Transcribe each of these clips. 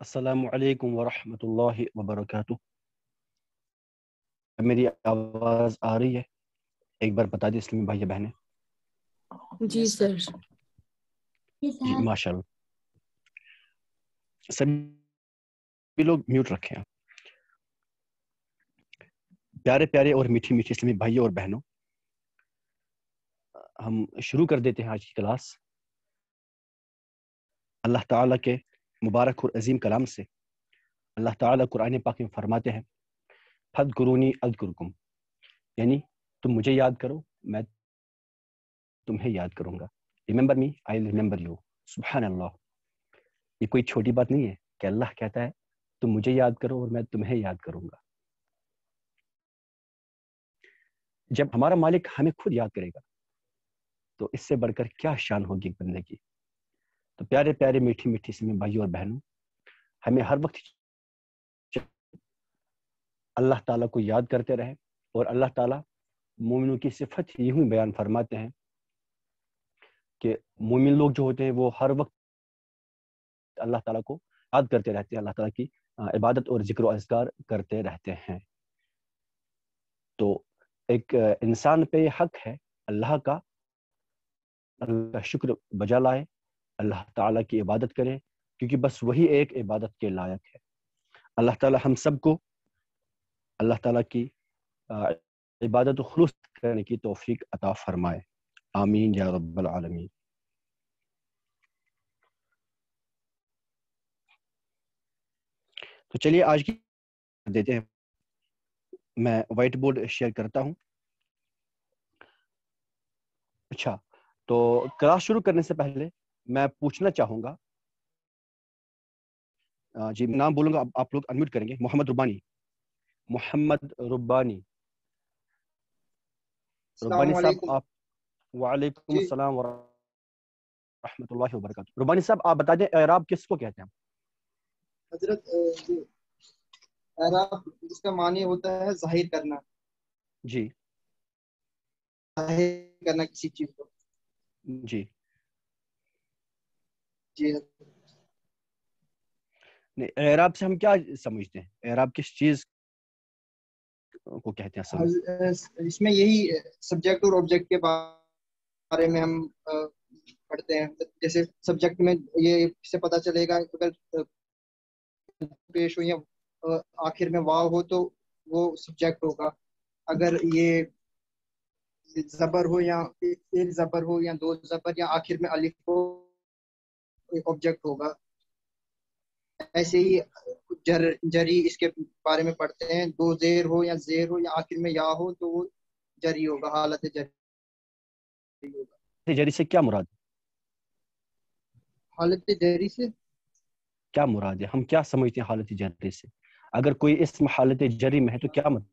असलकम वरहमल वबरक मेरी आवाज़ आ रही है एक बार बता दी इसलिए भाई बहने जी सर माशाल्लाह सभी लोग म्यूट रखे हैं प्यारे प्यारे और मीठी मीठी इसलिए भाइयों और बहनों हम शुरू कर देते हैं आज की क्लास अल्लाह ताला के मुबारक और अजीम कलाम से अल्लाह ताला कुरान पाक में फरमाते हैं फद गुरूनी अदगुरकुम यानी तुम मुझे याद करो मैं तुम्हें याद करूँगा remember me I remember you सुबह अल्लाह ये कोई छोटी बात नहीं है कि अल्लाह कहता है तुम मुझे याद करो और मैं तुम्हें याद करूँगा जब हमारा मालिक हमें खुद याद करेगा तो इससे बढ़कर क्या शान होगी एक बंदे की तो प्यारे प्यारे मीठी मीठी समय भाइयों और बहनों हमें हर वक्त अल्लाह ताला को याद करते रहे और अल्लाह ताला मोमिनों की सिफत यही बयान फरमाते हैं कि मोमिन लोग जो होते हैं वो हर वक्त अल्लाह ताला को याद करते रहते हैं अल्लाह ताला की इबादत और जिक्र अजगार करते रहते हैं तो एक इंसान पे हक है अल्लाह का अल्लाह का शुक्र बजा लाए अल्लाह ताला की इबादत करें क्योंकि बस वही एक इबादत के लायक है अल्लाह ताला हम सबको अल्लाह ताला की इबादत खलूस करने की तोफीक अता फ़रमाए आमीन या आलमीन तो चलिए आज की देते हैं मैं वाइट बोर्ड शेयर करता हूँ अच्छा तो क्लास शुरू करने से पहले मैं पूछना चाहूंगा जी नाम बोलूँगा आप लोग अनम्यूट करेंगे मोहम्मद रुबानी मोहम्मद रुबानी रुबानी साहब आप वालेकुम सलाम रुबानी साहब आप बता दें एराब किसको कहते हैं हजरत जिसका मानी होता है जाहिर करना जी जाहिर करना किसी चीज को जी नहीं एराब से हम क्या समझते हैं एराब किस चीज को कहते हैं इसमें यही सब्जेक्ट और ऑब्जेक्ट के बारे में हम पढ़ते हैं जैसे सब्जेक्ट में ये इससे पता चलेगा अगर पेश हो या आखिर में वाव हो तो वो सब्जेक्ट होगा अगर ये जबर हो या एक जबर हो या दो जबर या आखिर में अलिफ हो ऑब्जेक्ट होगा ऐसे ही जर जरी इसके बारे में पढ़ते हैं दो जेर हो या जेर हो या आखिर में या हो तो वो जरी होगा हालत जरी होगा जरी से क्या मुराद हालत जरी से क्या मुराद है हम क्या समझते हैं हालत जरी से अगर कोई इस हालत जरी में है तो क्या मतलब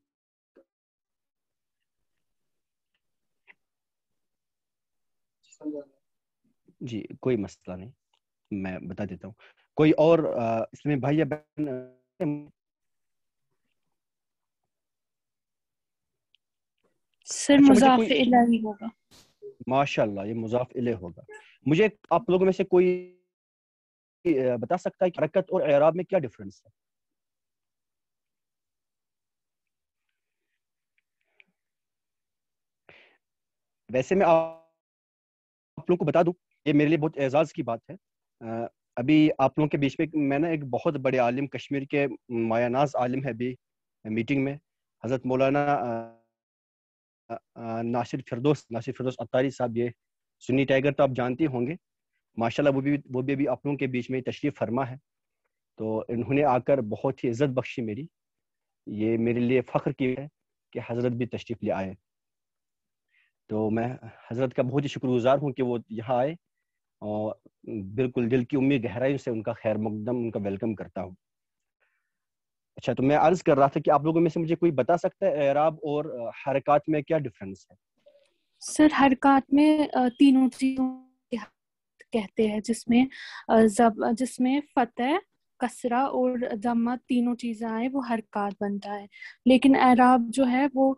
जी कोई मसला नहीं मैं बता देता हूँ कोई और इसमें भाई या बहन सर अच्छा, मुजाफ होगा माशाल्लाह ये मुजाफ इले होगा मुझे आप लोगों में से कोई बता सकता है कि हरकत और एराब में क्या डिफरेंस है वैसे मैं आप लोगों को बता दूं ये मेरे लिए बहुत एजाज की बात है अभी आप लोगों के बीच में मैंने एक बहुत बड़े आलिम कश्मीर के मायानाज आलिम है अभी मीटिंग में हज़रत मौलाना नासिर फिरदोस नासिर फिरदोस अतारी साहब ये सुनी टाइगर तो आप जानते होंगे माशाल्लाह वो भी वो भी अभी आप लोगों के बीच में तशरीफ़ फरमा है तो इन्होंने आकर बहुत ही इज़्ज़त बख्शी मेरी ये मेरे लिए फ़ख्र की है कि हज़रत भी तशरीफ़ ले आए तो मैं हज़रत का बहुत ही शुक्रगुजार हूँ कि वो यहाँ आए और बिल्कुल दिल की उम्मीद गहराई से उनका खैर मुकदम उनका वेलकम करता हूँ अच्छा तो मैं अर्ज कर रहा था कि आप लोगों में से मुझे कोई बता सकता है एराब और हरकत में क्या डिफरेंस है सर हरकत में तीनों चीजों कहते हैं जिसमें जब जिसमें फतेह कसरा और जमा तीनों चीज़ें आए वो हरकत बनता है लेकिन एराब जो है वो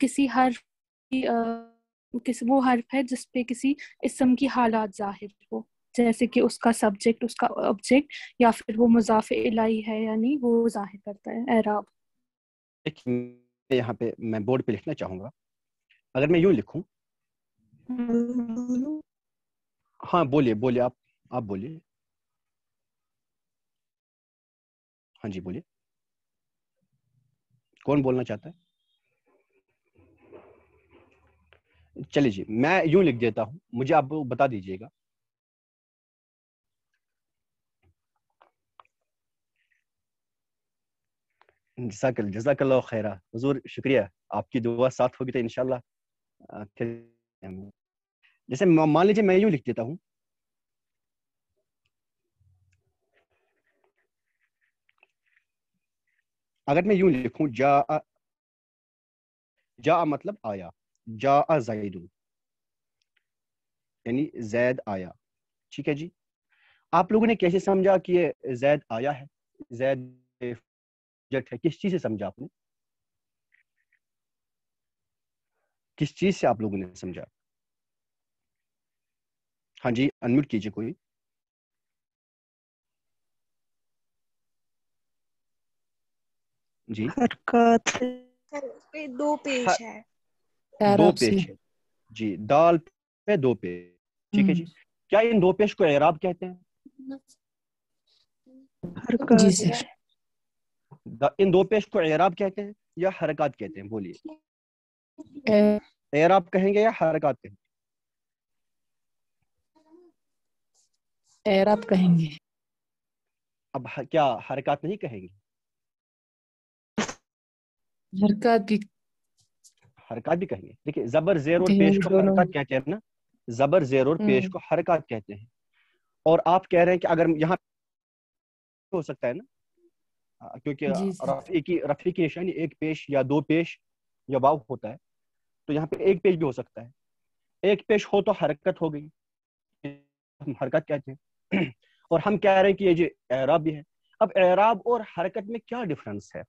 किसी हर किस वो हर्फ है जिस पे किसी इसम की हालात जाहिर हो जैसे कि उसका सब्जेक्ट उसका ऑब्जेक्ट या फिर वो मुजाफ इलाही है यानी वो जाहिर करता है एराब यहाँ पे मैं बोर्ड पे लिखना चाहूंगा अगर मैं यूं लिखूं हाँ बोलिए बोलिए आप आप बोलिए हाँ जी बोलिए कौन बोलना चाहता है चलिए जी मैं यूं लिख देता हूं मुझे आप बता दीजिएगा जजाकल जजाकल्ला खैरा हजूर शुक्रिया आपकी दुआ साथ होगी तो इनशाला जैसे मान लीजिए मैं यूं लिख देता हूँ अगर मैं यूं लिखूं जा जा मतलब आया जा जैदू यानी जैद आया ठीक है जी आप लोगों ने कैसे समझा कि ये जैद आया है जैद है किस चीज से समझा आपने किस चीज से आप लोगों ने समझा हाँ जी अनम्यूट कीजिए कोई जी हरकत पे दो पेज हाँ। है दो पेश है जी दाल पे दो पेश ठीक है जी क्या इन दो पेश को एराब कहते हैं इन दो पेश को एराब कहते हैं या हरकत कहते हैं बोलिए एराब कहेंगे या हरकत कहेंगे एराब कहेंगे अब क्या हरकत नहीं कहेंगे हरकत भी हरकत भी कहेंगे देखिए जबर जेर और पेश को हरकत क्या कहते हैं ना जबर जेर और पेश हम्म। को हरकत कहते हैं और आप कह रहे हैं कि अगर यहाँ हो सकता है ना क्योंकि रफी की रफी की निशानी एक पेश या दो पेश या वाव होता है तो यहाँ पे एक पेश भी हो सकता है एक पेश हो तो हरकत हो गई हम हरकत कहते हैं और हम कह रहे हैं कि ये जो एराब भी है अब एराब और हरकत में क्या डिफरेंस है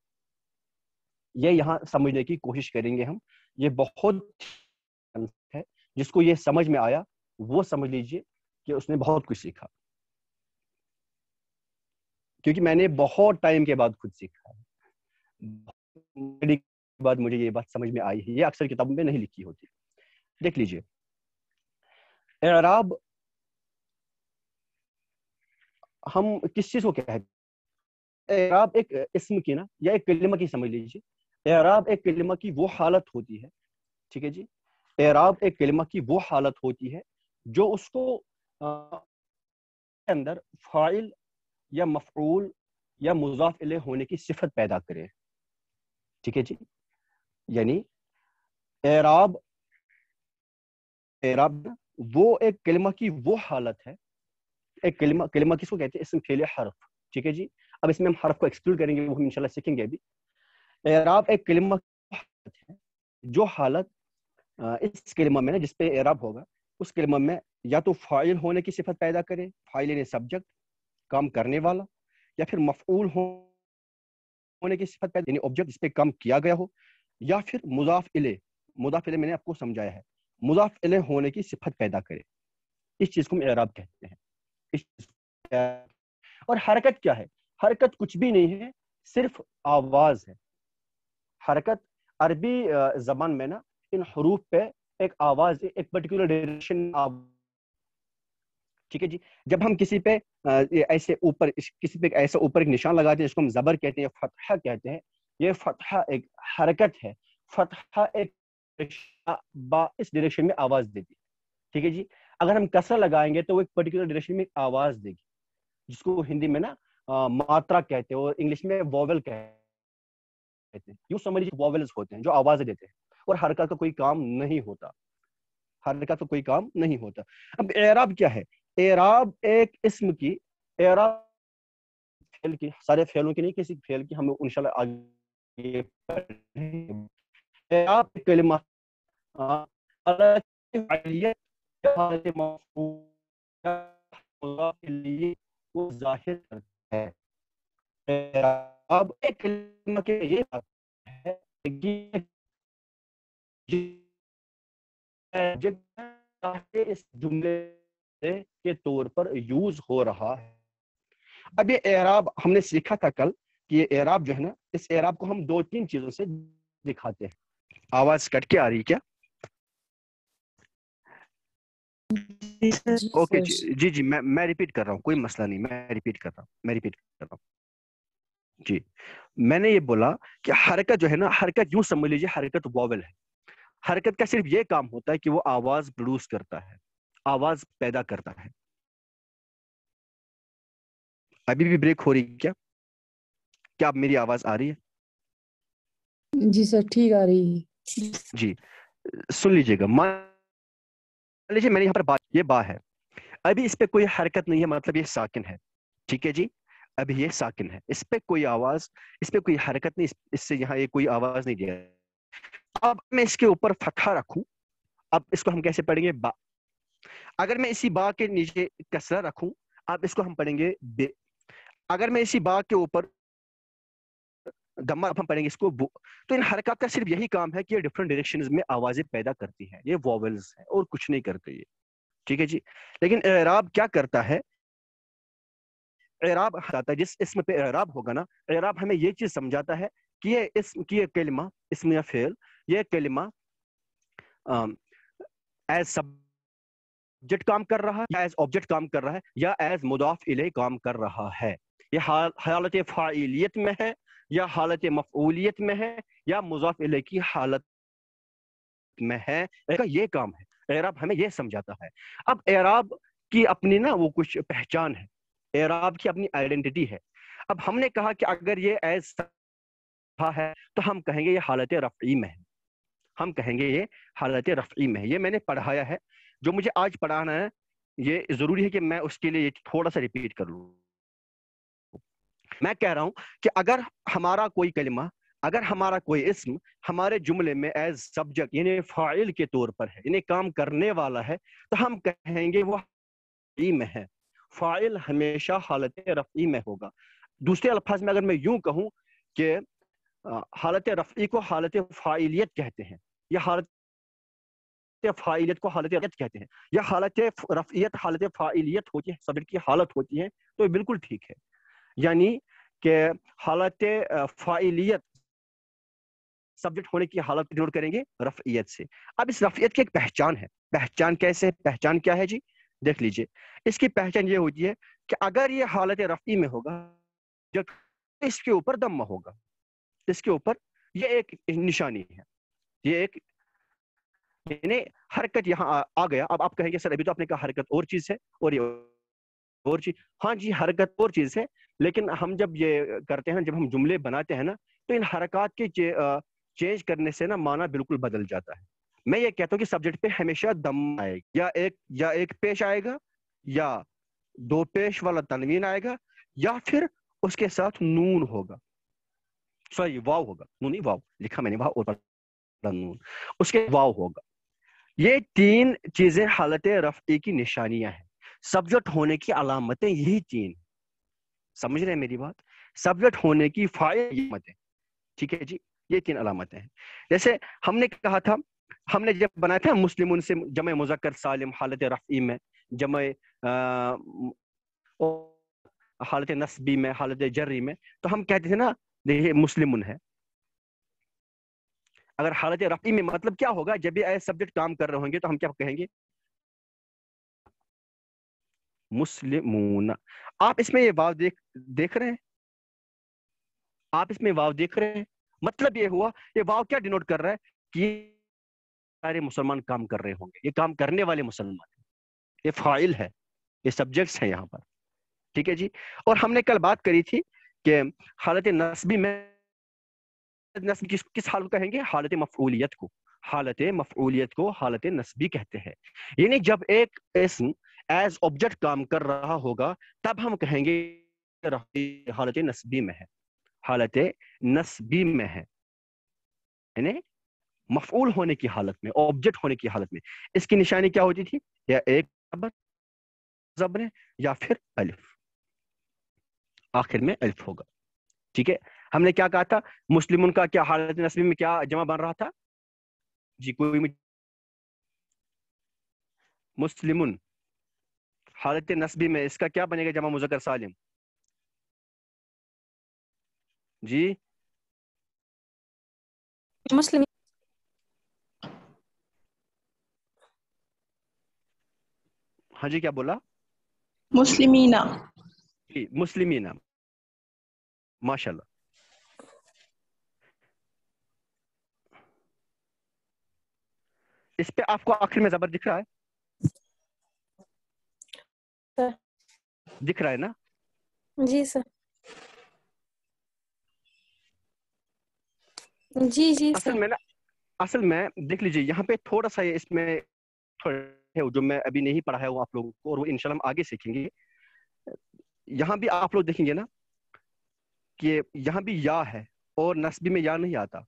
ये यहाँ समझने की कोशिश करेंगे हम ये बहुत है जिसको ये समझ में आया वो समझ लीजिए कि उसने बहुत कुछ सीखा क्योंकि मैंने बहुत टाइम के बाद खुद सीखा है बाद मुझे ये बात समझ में आई है ये अक्सर किताबों में नहीं लिखी होती देख लीजिए एराब हम किस चीज को कहते हैं एराब एक इसम की ना या एक कलिमा की समझ लीजिए एराब एक कलमा की वो हालत होती है ठीक है जी एराब एक कलमा की वो हालत होती है जो उसको आ, अंदर फाइल या मफरूल या मुजाफिल होने की सिफत पैदा करे ठीक है जी यानी एराब एराब वो एक कलमा की वो हालत है एक कलमा कलमा किसको कहते हैं इसमें फेले हरफ ठीक है जी अब इसमें हम हरफ को एक्सक्लूड करेंगे वो हम इंशाल्लाह सीखेंगे अभी एराब एक है जो हालत इस क्लिमा में ना जिसपे एराब होगा उस क्लिमा में या तो फाइल होने की सिफत पैदा करे फाइल यानी सब्जेक्ट काम करने वाला या फिर मफूल हो होने की सिफत पैदा यानी ऑब्जेक्ट जिसपे काम किया गया हो या फिर मुजाफ इले मुजाफ इले मैंने आपको समझाया है मुजाफ इले होने की सिफत पैदा करे इस चीज को हम एराब कहते हैं इस और हरकत क्या है हरकत कुछ भी नहीं है सिर्फ आवाज है हरकत अरबी ज़बान में ना इन हरूफ पे एक आवाज़ एक पर्टिकुलर डायरेक्शन ठीक है जी जब हम किसी पे ऐसे ऊपर किसी पे ऐसा ऊपर एक निशान लगाते हैं जिसको हम जबर कहते हैं फतहा कहते हैं ये फतहा एक हरकत है फतहा एक इस डायरेक्शन में आवाज़ देगी ठीक है जी अगर हम कसर लगाएंगे तो वो एक पर्टिकुलर डायरेक्शन में आवाज़ देगी जिसको हिंदी में ना मात्रा कहते हैं और इंग्लिश में वोवेल कहते हैं कहते हैं यूँ समझ लीजिए वॉवेल्स होते हैं जो आवाजें देते हैं और हरकत का तो कोई काम नहीं होता हरकत का तो कोई काम नहीं होता अब एराब क्या है एराब एक इसम की एराब फेल की सारे फेलों की नहीं किसी फेल की हमें इंशाल्लाह आगे एराब कलिमा वो जाहिर करता है अब एक के ये बात है कि इस जुमले के तौर पर यूज हो रहा है अब ये एराब हमने सीखा था कल कि ये एराब जो है ना इस एराब को हम दो तीन चीजों से दिखाते हैं आवाज कट के आ रही क्या ओके okay, जी जी मैं मैं रिपीट कर रहा हूँ कोई मसला नहीं मैं रिपीट कर रहा हूँ मैं रिपीट कर रहा हूँ जी मैंने ये बोला कि हरकत जो है ना हरकत यूं समझ लीजिए हरकत वॉवल है हरकत का सिर्फ ये काम होता है कि वो आवाज प्रोड्यूस करता है आवाज पैदा करता है अभी भी ब्रेक हो रही है क्या क्या आप मेरी आवाज आ रही है जी सर ठीक आ रही है जी सुन लीजिएगा मान लीजिए मैंने यहाँ पर बात ये बा है अभी इस पे कोई हरकत नहीं है मतलब ये साकिन है ठीक है जी अभी ये साकिन है इस पे कोई आवाज इस पे कोई हरकत नहीं इससे यहाँ ये कोई आवाज नहीं दिया अब मैं इसके ऊपर फतहा रखू अब इसको हम कैसे पढ़ेंगे बा अगर मैं इसी बा के नीचे कसरा रखू अब इसको हम पढ़ेंगे बे अगर मैं इसी बा के ऊपर गम्मा हम पढ़ेंगे इसको वो तो इन हरकत का सिर्फ यही काम है कि ये डिफरेंट डायरेक्शन में आवाजें पैदा करती हैं ये वॉवल्स हैं और कुछ नहीं करते ये ठीक है जी लेकिन राब क्या करता है एराब आता है जिस इसम पे एराब होगा ना एराब हमें ये चीज समझाता है कि ये इसम कि ये कलिमा इसम या फेल ये कलिमा एज सब्जेक्ट काम कर रहा है या एज ऑब्जेक्ट काम कर रहा है या एज मुदाफ इले काम कर रहा है ये हालत फ़ाइलियत में है या हालत मफूलियत में है या मुजाफ इले की हालत में है का ये काम है एराब हमें ये समझाता है अब एराब की अपनी ना वो कुछ पहचान है एराब की अपनी आइडेंटिटी है अब हमने कहा कि अगर ये ऐसा है तो हम कहेंगे ये हालत रफ़ी में है हम कहेंगे ये हालत रफ़ी में है ये मैंने पढ़ाया है जो मुझे आज पढ़ाना है ये ज़रूरी है कि मैं उसके लिए थोड़ा सा रिपीट कर लूँ मैं कह रहा हूँ कि अगर हमारा कोई कलमा अगर हमारा कोई इसम हमारे जुमले में एज सब्जेक्ट यानी फ़ाइल के तौर पर है यानी काम करने वाला है तो हम कहेंगे वह में है फ़ाइल हमेशा हालत रफ़ी में होगा दूसरे अल्फाज में अगर मैं यूं कहूँ कि हालत रफ़ी को हालत फ़ाइलियत कहते हैं या हालत फ़ाइलियत को हालत रफ़ियत कहते हैं या हालत रफ़ियत हालत फ़ाइलियत होती है सब्जेक्ट की हालत होती है तो बिल्कुल ठीक है यानी कि हालत फ़ाइलियत सब्जेक्ट होने की हालत डिनोट करेंगे रफ़ियत से अब इस रफ़ियत की एक पहचान है पहचान कैसे पहचान क्या है जी देख लीजिए इसकी पहचान ये होती है कि अगर ये हालत रफ्ती में होगा जब इसके ऊपर दम होगा इसके ऊपर ये एक निशानी है ये एक हरकत यहाँ आ, आ गया अब आप कहेंगे सर अभी तो आपने कहा हरकत और चीज है और ये और चीज हाँ जी हरकत और चीज है लेकिन हम जब ये करते हैं जब हम जुमले बनाते हैं ना तो इन हरकत के चे, चेंज करने से ना माना बिल्कुल बदल जाता है मैं ये कहता हूँ कि सब्जेक्ट पे हमेशा दम आएगा या एक या एक पेश आएगा या दो पेश वाला तनवीन आएगा या फिर उसके साथ नून होगा सॉरी वाव होगा नून ही वाव लिखा मैंने वाव और नून उसके वाव होगा ये तीन चीजें हालत रफ्ती की निशानियां हैं सब्जेक्ट होने की अलामतें यही तीन समझ रहे हैं मेरी बात सब्जेक्ट होने की फायदे ठीक है जी ये तीन अलामतें हैं जैसे हमने कहा था हमने जब बनाया था मुस्लिम से जम मुजक्कर सालिम हालत रफ़ी में जम हालत नस्बी में हालत जर्री में तो हम कहते थे ना देखिए मुस्लिम है अगर हालत रफ़ी में मतलब क्या होगा जब भी ऐसे सब्जेक्ट काम कर रहे होंगे तो हम क्या कहेंगे मुस्लिम आप इसमें ये वाव देख देख रहे हैं आप इसमें वाव देख रहे हैं मतलब ये हुआ ये वाव क्या डिनोट कर रहा है कि सारे मुसलमान काम कर रहे होंगे ये काम करने वाले मुसलमान ये फाइल है ये सब्जेक्ट्स हैं यहाँ पर ठीक है जी और हमने कल बात करी थी कि हालत नस्बी में नस्बी किस किस हाल को कहेंगे हालत मफूलियत को हालत मफूलियत को हालत नस्बी कहते हैं यानी जब एक इसम एज ऑब्जेक्ट काम कर रहा होगा तब हम कहेंगे हालत नस्बी में है हालत नस्बी में है यानी मफूल होने की हालत में ऑब्जेक्ट होने की हालत में इसकी निशानी क्या होती थी या एक जबर जबर या फिर अल्फ आखिर में अल्फ होगा ठीक है हमने क्या कहा था मुस्लिम का क्या हालत नस्बी में क्या जमा बन रहा था जी कोई मुस्लिम हालत नस्बी में इसका क्या बनेगा जमा मुजक्र सालिम जी मुस्लिम हाँ जी क्या बोला मुस्लिमीना जी मुस्लिमीना माशाल्लाह इस पे आपको आखिर में जबर दिख रहा है दिख रहा है ना जी सर जी जी असल में ना असल में देख लीजिए यहाँ पे थोड़ा सा इसमें थोड़ा है जो मैं अभी नहीं पढ़ाया हूँ आप लोगों को और वो इनशाला हम आगे सीखेंगे यहाँ भी आप लोग देखेंगे ना कि यहाँ भी या है और नस्बी में या नहीं आता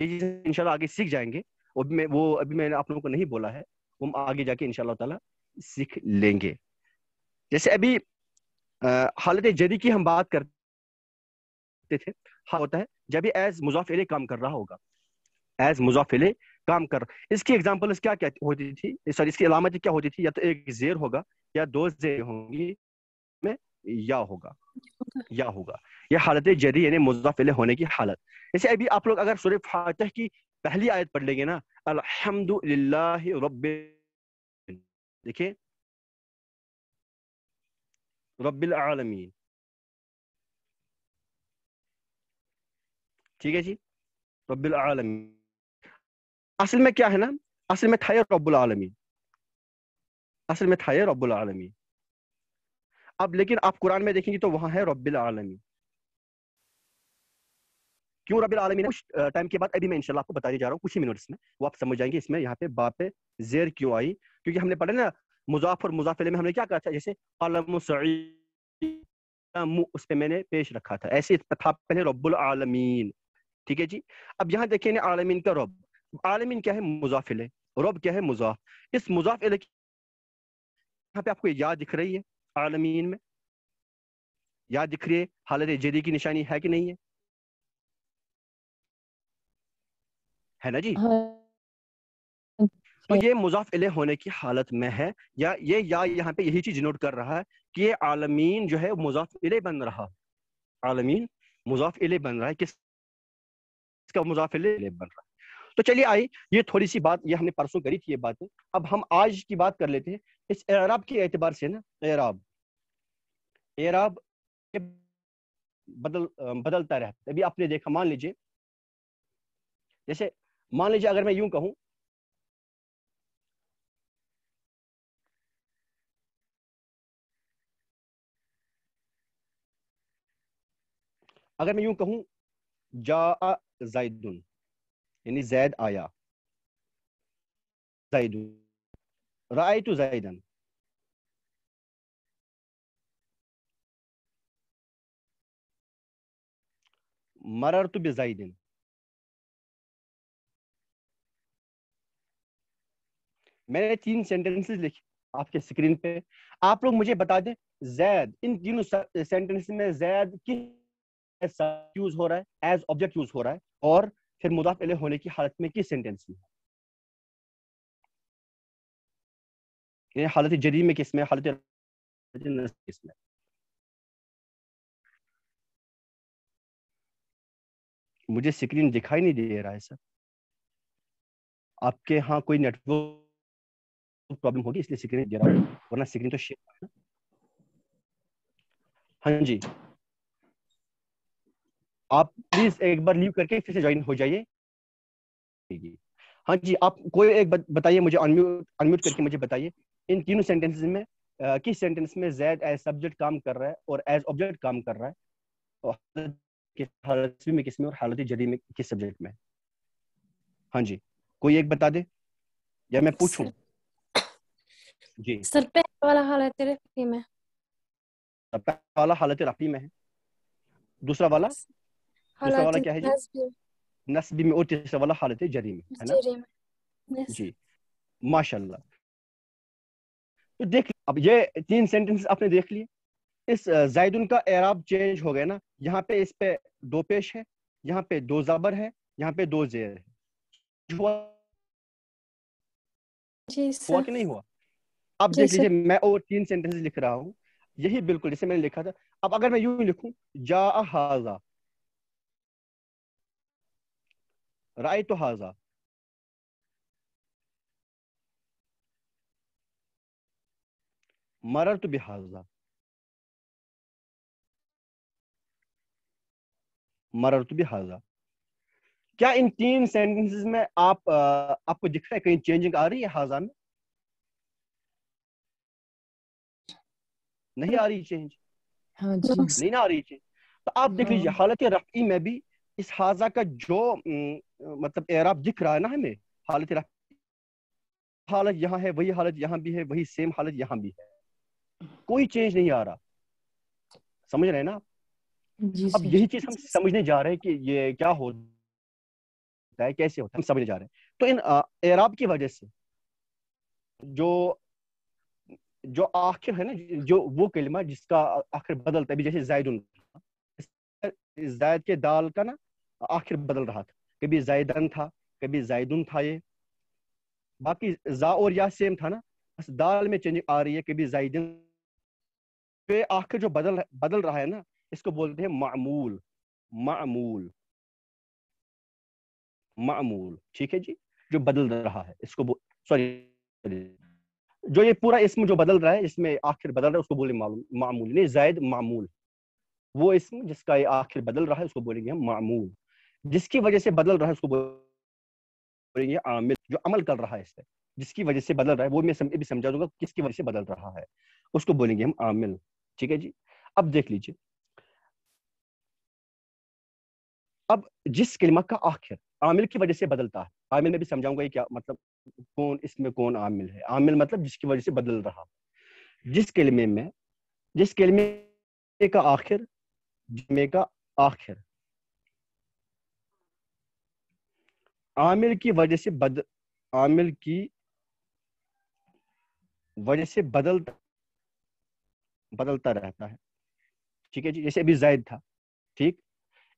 ये इनशाला आगे सीख जाएंगे और मैं वो अभी मैंने आप लोगों को नहीं बोला है हम आगे जाके इनशाला तला सीख लेंगे जैसे अभी हालत जदी की हम बात करते थे हाँ होता है जब एज मुजाफिले काम कर रहा होगा एज मुजाफिले काम कर इसकी एग्जाम्पल क्या क्या होती थी सॉरी इसकी अलामत क्या होती थी या तो एक जेर होगा या दो जेर होंगी में या होगा या होगा यह हालत जदी यानी मुजाफिल होने की हालत इसे अभी आप लोग अगर सूर्य फातह की पहली आयत पढ़ लेंगे ना अलहमद रब देखिए रब्बिल ठीक है जी रब्बिल असल में क्या है ना असल में था ये रबालमी असल में था ये रबालमी अब लेकिन आप कुरान में देखेंगे तो वहां है रबालमी क्यों रबी आलमी कुछ टाइम के बाद अभी मैं इंशाल्लाह आपको बताने जा रहा हूँ कुछ ही मिनट्स में वो आप समझ जाएंगे इसमें यहाँ पे बाप जेर क्यों आई क्योंकि हमने पढ़ा ना मुजाफ और मुजाफिले में हमने क्या कहा था जैसे उस पर मैंने पेश रखा था ऐसे था पहले रब्बुल आलमीन ठीक है जी अब यहाँ देखिए आलमीन का रब आलमीन क्या है मुजाफिल रब क्या है मुजाफ इस मुजाफिल यहाँ पे आपको याद दिख रही है आलमीन में याद दिख रही है हालत जदी की निशानी है कि नहीं है है ना जी हाँ। तो ये मुजाफिल होने की हालत में है या ये या यहाँ पे यही चीज नोट कर रहा है कि ये आलमीन जो है मुजाफ बन रहा आलमीन मुजाफिल बन रहा है किस इसका बन रहा है तो चलिए आई ये थोड़ी सी बात ये हमने परसों करी थी ये बातें अब हम आज की बात कर लेते हैं इस एराब के एतबार से ना एराब एराब बदल बदलता रहता है अभी आपने देखा मान लीजिए जैसे मान लीजिए अगर मैं यूं कहूं अगर मैं यूं कहूं जा जायदुन यानी जैद आया राय टू जैदन मरर तो बेजाइदिन मैंने तीन सेंटेंसेस लिखे आपके स्क्रीन पे आप लोग मुझे बता दें जैद इन तीनों सेंटेंस में जैद किस यूज हो रहा है एज ऑब्जेक्ट यूज हो रहा है और फिर मुदाफ अले होने की हालत में किस सेंटेंस में है हालत जदी में किस में हालत किस में मुझे स्क्रीन दिखाई नहीं दे रहा है सर आपके यहाँ कोई नेटवर्क प्रॉब्लम होगी इसलिए स्क्रीन दे रहा हूँ वरना स्क्रीन तो शेयर हाँ जी आप प्लीज एक बार लीव करके फिर से ज्वाइन हो जाइए हाँ जी आप कोई एक बताइए मुझे अनम्यूट करके मुझे बताइए इन तीनों सेंटेंसेस में आ, किस सेंटेंस में जैद एज सब्जेक्ट काम कर रहा है और एज ऑब्जेक्ट काम कर रहा है और किस हालत में किस में और हालत जदी में किस सब्जेक्ट में हाँ जी कोई एक बता दे या मैं पूछूं जी सर पहला वाला हालत रफी में है दूसरा वाला जी नस्ब तो देख अब ये तीन सेंटेंस आपने देख लिए इस जायदुन का एराब चेंज हो गया ना यहाँ पे इस पे दो पेश है यहाँ पे दो जबर है यहाँ पे दो जेर है हुआ कि नहीं हुआ अब देख लीजिए मैं और तीन सेंटेंस लिख रहा हूँ यही बिल्कुल जैसे मैंने लिखा था अब अगर मैं यूं लिखूं जा हाजा राय तो हाजा मरर तो बिहाजा मरर तो बिहाजा क्या इन तीन सेंटेंसेस में आप आपको दिख रहा है कहीं चेंजिंग आ रही है हाजा में नहीं आ रही चेंज हाँ जी नहीं ना आ रही चेंज तो आप देख हाँ। लीजिए हालत रफी में भी इस हाजा का जो मतलब एराब दिख रहा है ना हमें हालत हालत यहाँ है वही हालत यहाँ भी है वही सेम हालत यहाँ भी है कोई चेंज नहीं आ रहा समझ रहे हैं ना अब यही चीज हम समझने जा रहे हैं कि ये क्या होता है कैसे होता है हम समझने जा रहे हैं तो इन एराब की वजह से जो जो आखिर है ना जो वो कलमा जिसका आखिर बदलता है जैसे जायद जायद के दाल का ना आखिर बदल रहा था कभी जायदन था कभी जायदुन था ये बाकी जा और या सेम था ना बस दाल में चेंजिंग आ रही है कभी जायदन ये आखिर जो बदल बदल रहा है ना इसको बोलते हैं मामूल मामूल मामूल ठीक है जी जो बदल रहा है इसको सॉरी जो ये पूरा इसम जो बदल रहा है इसमें आखिर बदल रहा है उसको बोले मामूल नहीं जायद मामूल वो इसम जिसका ये आखिर बदल रहा है उसको बोलेंगे हम मामूल जिसकी वजह से बदल रहा है उसको बोलेंगे आमिल जो अमल कर रहा है इस पर जिसकी वजह से बदल रहा है वो मैं सम, भी समझा दूंगा किसकी वजह से बदल रहा है उसको बोलेंगे हम आमिल ठीक है जी अब देख लीजिए अब जिस कलिमा का आखिर आमिल की वजह से बदलता है आमिल में भी समझाऊंगा ये क्या मतलब कौन इसमें कौन आमिल है आमिल मतलब जिसकी वजह से बदल रहा जिस कलमे में जिस कलमे का आखिर जुमे का आखिर आमिल की वजह से बद आमिल की वजह से बदल बदलता रहता है ठीक है जी जैसे अभी जायद था ठीक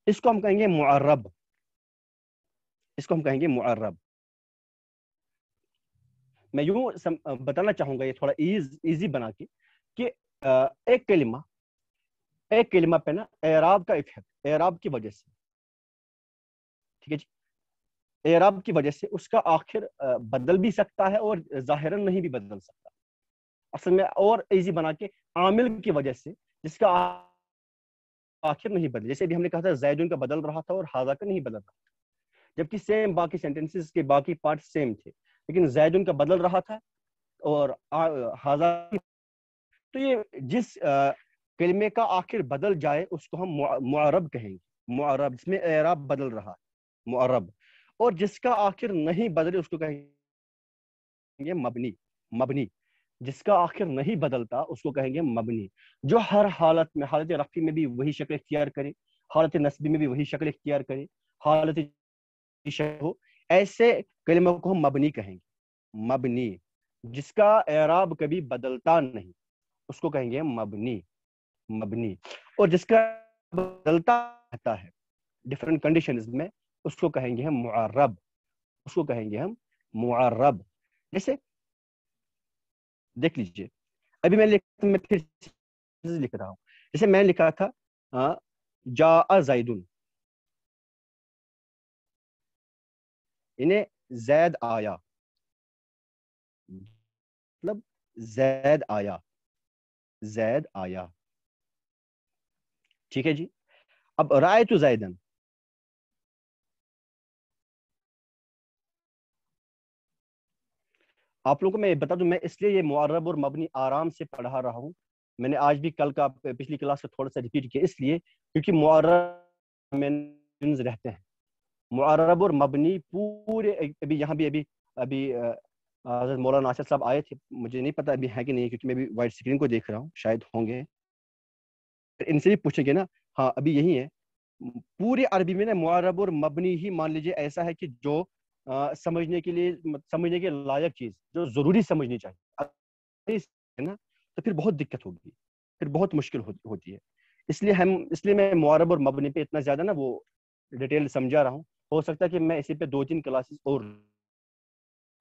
इसको हम कहेंगे मुआरब इसको हम कहेंगे मुआरब मैं यूं सम, बताना चाहूंगा ये थोड़ा इज इजी बना के कि एक कलिमा एक कलिमा पे ना एराब का इफेक्ट एराब की वजह से ठीक है जी एरब की वजह से उसका आखिर बदल भी सकता है और ज़ाहिर नहीं भी बदल सकता असल में और ईजी बना के आमिल की वजह से जिसका आखिर नहीं बदले जैसे भी हमने कहा था जैदून का बदल रहा था और हाजा का नहीं बदल रहा था जबकि सेम बाकी सेंटेंसेस के बाकी पार्ट सेम थे लेकिन जैदून का बदल रहा था और हाजा तो ये जिस कलमे का आखिर बदल जाए उसको हम मुआरब कहेंगे मुआरब जिसमें एराब बदल रहा है मुआरब और जिसका आखिर नहीं बदले उसको कहेंगे मबनी मबनी जिसका आखिर नहीं बदलता उसको कहेंगे मबनी जो हर हालत में हालत रफी में भी वही शक्ल इख्तियार करे हालत नस्बी में भी वही शक्ल इख्तियार करे हालत हो ऐसे कलमों को हम मबनी कहेंगे मबनी जिसका एराब कभी बदलता नहीं उसको कहेंगे मबनी मबनी और जिसका बदलता रहता है डिफरेंट कंडीशन में उसको कहेंगे हम मुआरब उसको कहेंगे हम मुआरब जैसे देख लीजिए अभी मैं लिख मैं फिर लिख रहा हूँ जैसे मैंने लिखा था जा जैदुन इन्हें जैद आया मतलब जैद आया जैद आया ठीक है जी अब राय तो जैदन आप लोगों को मैं बता दूं मैं इसलिए ये मुआरब और मबनी आराम से पढ़ा रहा हूँ मैंने आज भी कल का पिछली क्लास का थोड़ा सा रिपीट किया इसलिए क्योंकि मुआरब रहते हैं मुआरब और मबनी पूरे अभी यहाँ भी अभी अभी हजरत मौलाना आसिफ साहब आए थे मुझे नहीं पता अभी है कि नहीं क्योंकि मैं भी वाइट स्क्रीन को देख रहा हूँ शायद होंगे इनसे भी पूछेंगे ना हाँ अभी यही है पूरे अरबी में ना मुआरब और मबनी ही मान लीजिए ऐसा है कि जो समझने के लिए समझने के लायक चीज जो जरूरी समझनी चाहिए ना तो फिर बहुत दिक्कत होगी फिर बहुत मुश्किल होती है इसलिए हम इसलिए मैं मुआरब और मबनी पे इतना ज्यादा ना वो डिटेल समझा रहा हूँ हो सकता है कि मैं इसी पे दो तीन क्लासेस और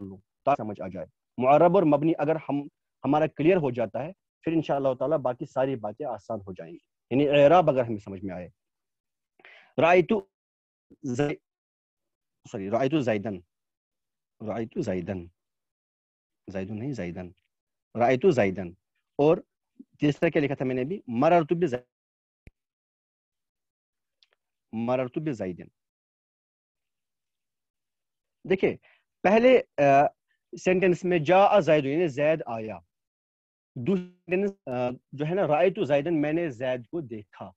लूँ समझ आ जाए मुआरब और मबनी अगर हम हमारा क्लियर हो जाता है फिर इन ताला बाकी सारी बातें आसान हो जाएंगी यानी एराब अगर हमें समझ में आए रायतु सॉरी रायतु जैदन रायतु जैदन जैदन नहीं जैदन रायतु जैदन और तीसरा क्या लिखा था मैंने अभी मररतु भी मररतु भी जैदन देखिए पहले सेंटेंस में जा जैद जैद आया दूसरे जो है ना रायतु जैदन मैंने जैद को देखा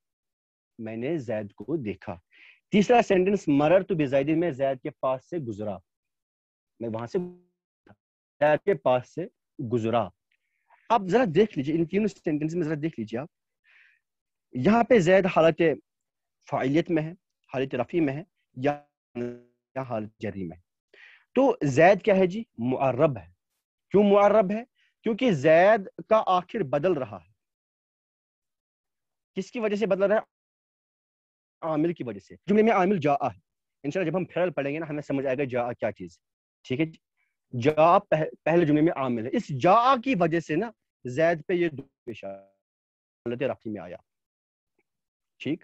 मैंने जैद को देखा तीसरा सेंटेंस मरर तो बेजायदी में जैद के पास से गुजरा मैं वहां से जैद के पास से गुजरा आप जरा देख लीजिए इन तीनों सेंटेंस में जरा देख लीजिए आप यहाँ पे जैद हालत फाइलियत में है हालत रफ़ी में है या, या हालत जरी में है तो जैद क्या है जी मुआरब है क्यों मुआरब है क्योंकि जैद का आखिर बदल रहा है किसकी वजह से बदल रहा है आमिल की वजह से जुमले में आमिल जा आ है इनशाला जब हम फेरल पढ़ेंगे ना हमें समझ आएगा जा क्या चीज़ ठीक है जा पह, पहले जुमले में आमिल है इस जा की वजह से ना जैद पे ये पेशालत रफी में आया ठीक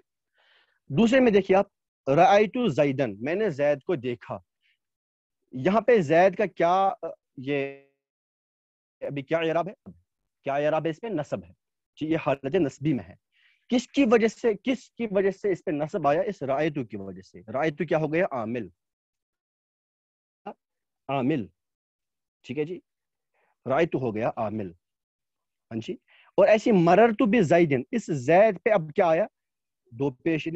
दूसरे में देखिए आप राय टू जैदन मैंने जैद को देखा यहाँ पे जैद का क्या ये अभी क्या इराब है क्या इराब है इसमें नसब है ये हालत नस्बी में है किसकी वजह से किसकी वजह से इस पे नसब आया इस रायतु की वजह से रायतु क्या हो गया आमिल आमिल ठीक है जी रायतु हो गया आमिल हाँ जी और ऐसी मरर तो भी जैदिन इस जैद पे अब क्या आया दो पेश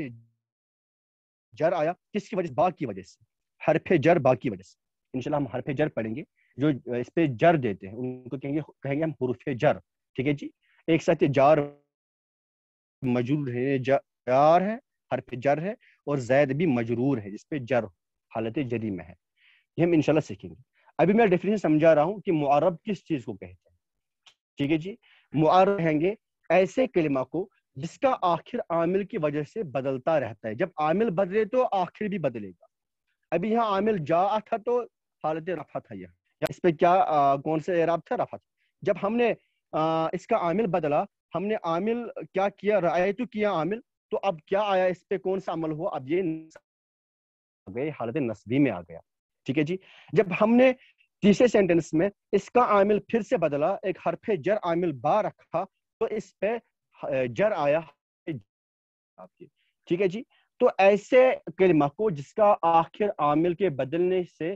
जर आया किसकी वजह से बा की वजह से हरफे जर बाग की वजह से इनशाला हम हरफे जर पढ़ेंगे जो इस पे जर देते हैं उनको कहेंगे कहेंगे हम हरूफ जर ठीक है जी एक साथ जार मजरूर है जार है हर पे जर है और जैद भी मजरूर है जिसपे जर हालत जरी में है ये हम इनशाला सीखेंगे अभी मैं डेफिनेशन समझा रहा हूँ कि मुआरब किस चीज को कहते हैं ठीक है जी मुआरब कहेंगे ऐसे कलिमा को जिसका आखिर आमिल की वजह से बदलता रहता है जब आमिल बदले तो आखिर भी बदलेगा अभी यहाँ आमिल जा था तो हालत रफा था यह इस पर क्या आ, कौन सा एराब था रफा था जब हमने आ, इसका आमिल बदला हमने आमिल क्या किया राय तो किया आमिल तो अब क्या आया इस पे कौन सा अमल हुआ अब ये गए हालत नस्बी में आ गया ठीक है जी जब हमने तीसरे सेंटेंस में इसका आमिल फिर से बदला एक हरफे जर आमिल बा रखा तो इस पे जर आया आपके ठीक है जी तो ऐसे कलमा को जिसका आखिर आमिल के बदलने से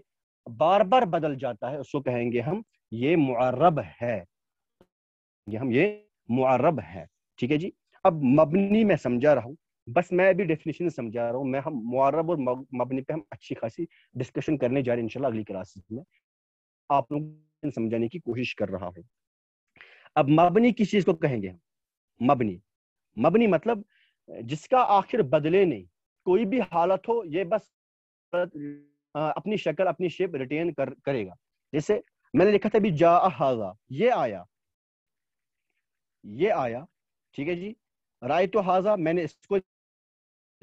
बार बार बदल जाता है उसको कहेंगे हम ये मुआरब है ये हम ये मुआरब है ठीक है जी अब मबनी मैं समझा रहा हूँ बस मैं भी डेफिनेशन समझा रहा हूँ मैं हम मुआरब और मबनी पे हम अच्छी खासी डिस्कशन करने जा रहे हैं इनशाला अगली क्लास में आप लोग समझाने की कोशिश कर रहा हूँ अब मबनी किस चीज को कहेंगे हम मबनी मबनी मतलब जिसका आखिर बदले नहीं कोई भी हालत हो ये बस अपनी शक्ल अपनी शेप रिटेन कर, करेगा जैसे मैंने लिखा था अभी जा ये आया ये आया ठीक है जी राय तो हाजा मैंने इसको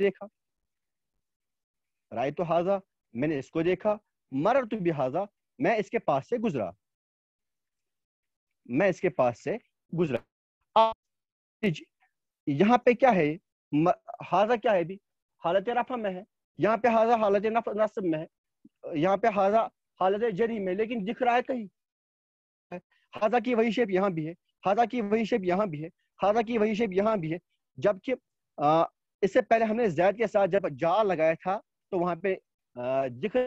देखा राय तो हाजा मैंने इसको देखा मर तो भी हाजा मैं इसके पास से गुजरा मैं इसके पास से गुजरा यहाँ पे क्या है हाजा क्या है भी हालत रफा में है यहाँ पे हाजा हालत नसब में है यहाँ पे हाजा हालत जरी में लेकिन दिख रहा है कहीं हाजा की वही शेप यहाँ भी है हालांकि वही शेप यहाँ भी है हालांकि वही शेप यहाँ भी है जबकि इससे पहले हमने जैद के साथ जब जा लगाया था तो वहाँ पे जिक्र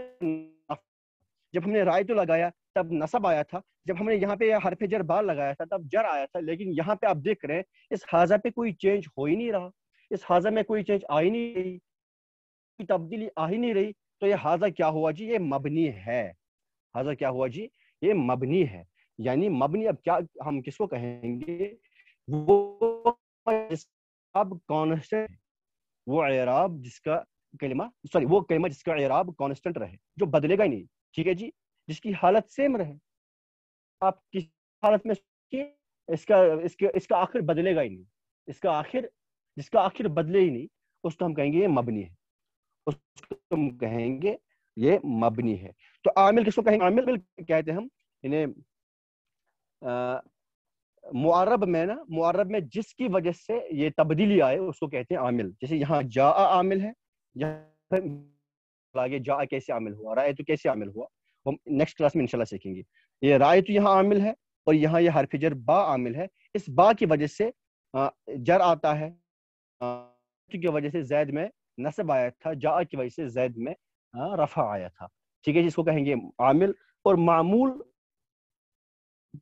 जब हमने राय तो लगाया तब नसब आया था जब हमने यहाँ पे हरफे जर बार लगाया था तब जर आया था लेकिन यहाँ पे आप देख रहे हैं इस हाजा पे कोई चेंज हो ही नहीं रहा इस हाजा में कोई चेंज आ ही नहीं रही कोई तब्दीली आ ही नहीं रही तो ये हाजा क्या हुआ जी ये मबनी है हाजा क्या हुआ जी ये मबनी है यानी मबनी अब क्या हम किसको कहेंगे वो अब कॉन्स्टेंट वो एराब जिसका कलमा सॉरी वो कलमा जिसका एराब कॉन्स्टेंट रहे जो बदलेगा ही नहीं ठीक है जी जिसकी हालत सेम रहे आप किस हालत में इसका इसके इसका आखिर बदलेगा ही नहीं इसका आखिर जिसका आखिर बदले ही नहीं उसको हम कहेंगे ये मबनी है उसको हम कहेंगे ये मबनी है तो आमिल किसको कहेंगे आमिल कहते हैं हम इन्हें मुआरब में ना मुआरब में जिसकी वजह से ये तब्दीली आए उसको कहते हैं आमिल जैसे यहाँ जा आमिल है यहाँ जा कैसे आमिल हुआ राय तो कैसे आमिल हुआ हम नेक्स्ट क्लास में इनशाला सीखेंगे ये राय तो यहाँ आमिल है और यहाँ ये हरफ जर बा आमिल है इस बा की वजह से जर आता है की वजह से जैद में नसब आया था जा की वजह से जैद में रफा आया था ठीक है जिसको कहेंगे आमिल और मामूल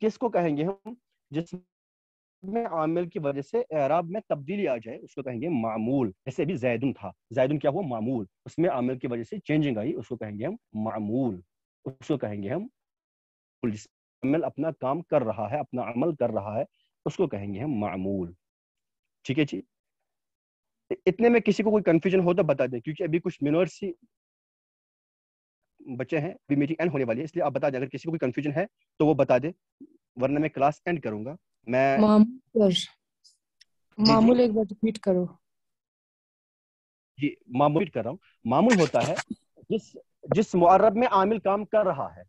किसको कहेंगे हम जिसमें आमिल की वजह से एराब में तब्दीली आ जाए उसको कहेंगे मामूल जैसे अभी जैदन था जैदन क्या हुआ मामूल उसमें आमिल की वजह से चेंजिंग आई उसको कहेंगे हम मामूल उसको कहेंगे हम आमिल अपना काम कर रहा है अपना अमल कर रहा है उसको कहेंगे हम मामूल ठीक है जी इतने में किसी को कोई कंफ्यूजन हो तो बता दें क्योंकि अभी कुछ मिनर्स बचे हैं अभी मीटिंग एंड होने वाली है इसलिए आप बता दें अगर किसी को भी कंफ्यूजन है तो वो बता दे वरना मैं क्लास एंड करूंगा मैं मामूल एक बार रिपीट करो जी मामूल कर रहा हूँ मामूल होता है जिस जिस मुआरब में आमिल काम कर रहा है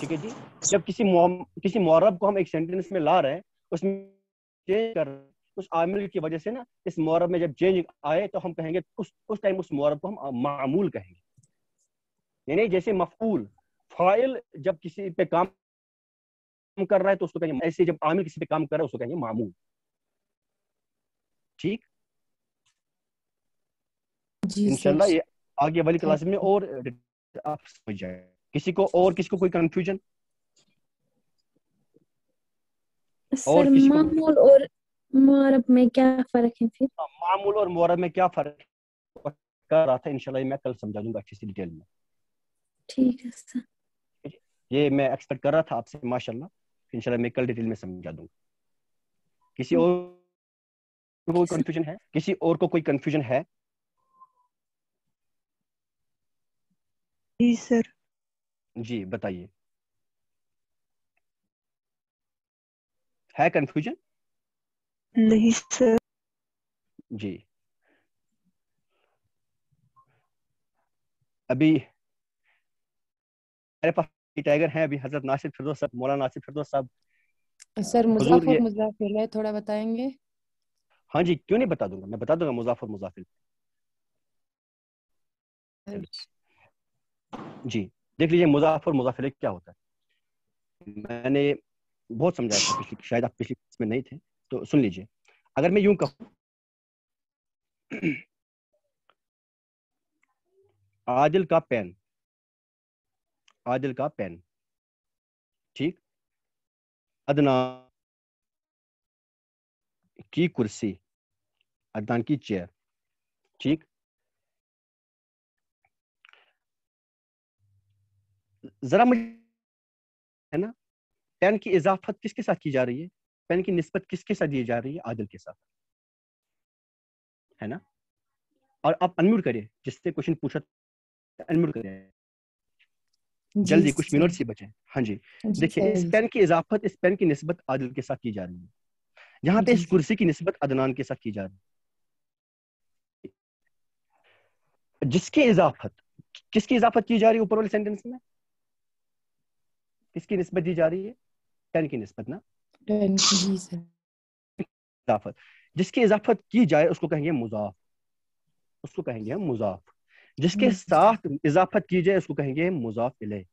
ठीक है जी जब किसी मौ, किसी मुआरब को हम एक सेंटेंस में ला रहे हैं उसमें चेंज कर उस आमिल की वजह से ना इस मुआरब में जब चेंज आए तो हम कहेंगे उस उस टाइम उस मुआरब को हम मामूल कहेंगे यानी जैसे मफूल फाइल जब किसी पे काम कर रहा है तो उसको कहेंगे ऐसे जब आमिर किसी पे काम कर रहा है उसको कहेंगे मामूल ठीक इंशाल्लाह ये आगे वाली क्लास में और आप समझ जाए किसी को और किसी को कोई कंफ्यूजन और मामूल और मुआरब में क्या फर्क है फिर हाँ, मामूल और मुआरब में क्या फर्क कर रहा था इंशाल्लाह मैं कल समझा दूंगा अच्छे से डिटेल में ठीक है सर ये मैं एक्सपेक्ट कर रहा था आपसे माशाल्लाह इंशाल्लाह मैं कल डिटेल में समझा दूंगा किसी और को कोई कंफ्यूजन है किसी और को कोई कंफ्यूजन है जी सर जी बताइए है कंफ्यूजन नहीं सर जी अभी हमारे पास टाइगर हैं अभी हजरत नासिर फिरदौस साहब मौलाना नासिर फिरदौस साहब सर मुजाफर और है थोड़ा बताएंगे हाँ जी क्यों नहीं बता दूंगा मैं बता दूंगा मुजाफर और मुजाफिल जी देख लीजिए मुजाफर और मुजाफिल क्या होता है मैंने बहुत समझाया था पिछली शायद आप पिछली में नहीं थे तो सुन लीजिए अगर मैं यूं कहूं आदिल का पेन आदिल का पेन ठीक अदनान की कुर्सी अदनान की चेयर ठीक जरा मुझे है ना पेन की इजाफत किसके साथ की जा रही है पेन की नस्बत किसके साथ दी जा रही है आदिल के साथ है ना और आप अनम्यूट करिए जिससे क्वेश्चन पूछा अनम्यूट करिए जल्दी कुछ मिनट से बचे हाँ, हाँ जी देखिए इस पेन की इजाफत इस पेन की नस्बत आदिल के साथ की जा रही है यहाँ पे इस कुर्सी की नस्बत अदनान के साथ की जा रही है जिसकी इजाफत किसकी इजाफत की जा रही है ऊपर वाले सेंटेंस में किसकी नस्बत दी जा रही है पेन की नस्बत ना पेन की इजाफत जिसकी इजाफत की जाए उसको कहेंगे मुजाफ उसको कहेंगे हम मुजाफ जिसके हम्म। साथ इजाफत की जाए उसको कहेंगे मुजाफ इले